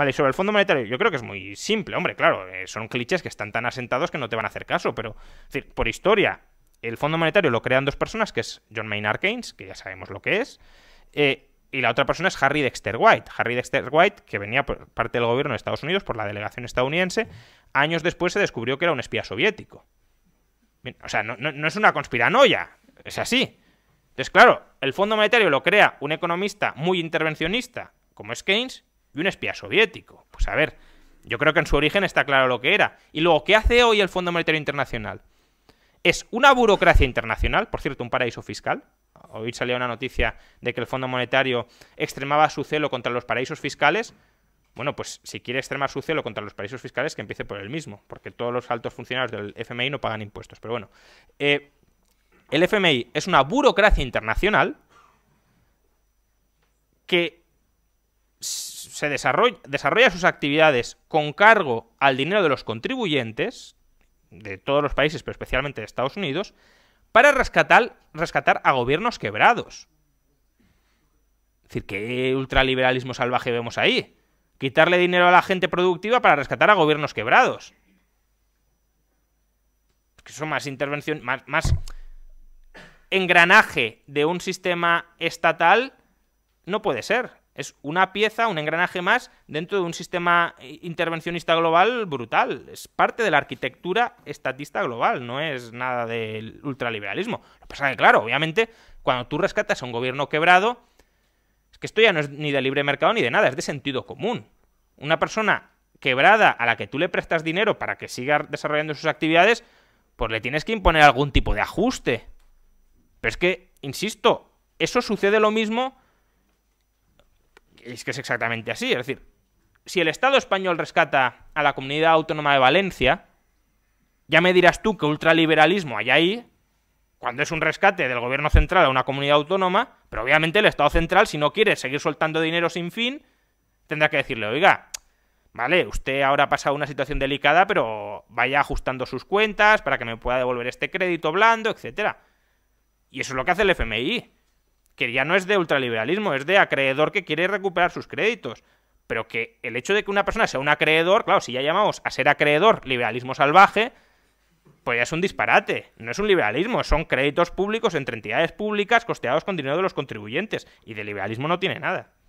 Vale, sobre el Fondo Monetario, yo creo que es muy simple, hombre, claro, eh, son clichés que están tan asentados que no te van a hacer caso, pero por historia, el Fondo Monetario lo crean dos personas, que es John Maynard Keynes, que ya sabemos lo que es, eh, y la otra persona es Harry Dexter White. Harry Dexter White, que venía por parte del gobierno de Estados Unidos, por la delegación estadounidense, años después se descubrió que era un espía soviético. o sea, no, no es una conspiranoia, es así. Entonces, claro, el Fondo Monetario lo crea un economista muy intervencionista, como es Keynes, y un espía soviético. Pues a ver, yo creo que en su origen está claro lo que era. Y luego, ¿qué hace hoy el Fondo Monetario Internacional? Es una burocracia internacional, por cierto, un paraíso fiscal. Hoy salió una noticia de que el Fondo Monetario extremaba su celo contra los paraísos fiscales. Bueno, pues si quiere extremar su celo contra los paraísos fiscales, que empiece por el mismo, porque todos los altos funcionarios del FMI no pagan impuestos. Pero bueno, eh, el FMI es una burocracia internacional que se desarrolla, sus actividades con cargo al dinero de los contribuyentes, de todos los países, pero especialmente de Estados Unidos, para rescatar, rescatar a gobiernos quebrados. Es decir, ¿qué ultraliberalismo salvaje vemos ahí? Quitarle dinero a la gente productiva para rescatar a gobiernos quebrados. Que es más intervención, más engranaje de un sistema estatal, no puede ser. Es una pieza, un engranaje más dentro de un sistema eh, intervencionista global brutal. Es parte de la arquitectura estatista global, no es nada del ultraliberalismo. Lo que pasa es que, claro, obviamente, cuando tú rescatas a un gobierno quebrado, es que esto ya no es ni de libre mercado ni de nada, es de sentido común. Una persona quebrada a la que tú le prestas dinero para que siga desarrollando sus actividades, pues le tienes que imponer algún tipo de ajuste. Pero es que, insisto, eso sucede lo mismo es que es exactamente así. Es decir, si el Estado español rescata a la comunidad autónoma de Valencia, ya me dirás tú que ultraliberalismo hay ahí, cuando es un rescate del gobierno central a una comunidad autónoma, pero obviamente el Estado central, si no quiere seguir soltando dinero sin fin, tendrá que decirle, oiga, vale, usted ahora ha pasado una situación delicada, pero vaya ajustando sus cuentas para que me pueda devolver este crédito blando, etcétera. Y eso es lo que hace el FMI que ya no es de ultraliberalismo, es de acreedor que quiere recuperar sus créditos. Pero que el hecho de que una persona sea un acreedor, claro, si ya llamamos a ser acreedor liberalismo salvaje, pues ya es un disparate. No es un liberalismo, son créditos públicos entre entidades públicas costeados con dinero de los contribuyentes. Y de liberalismo no tiene nada.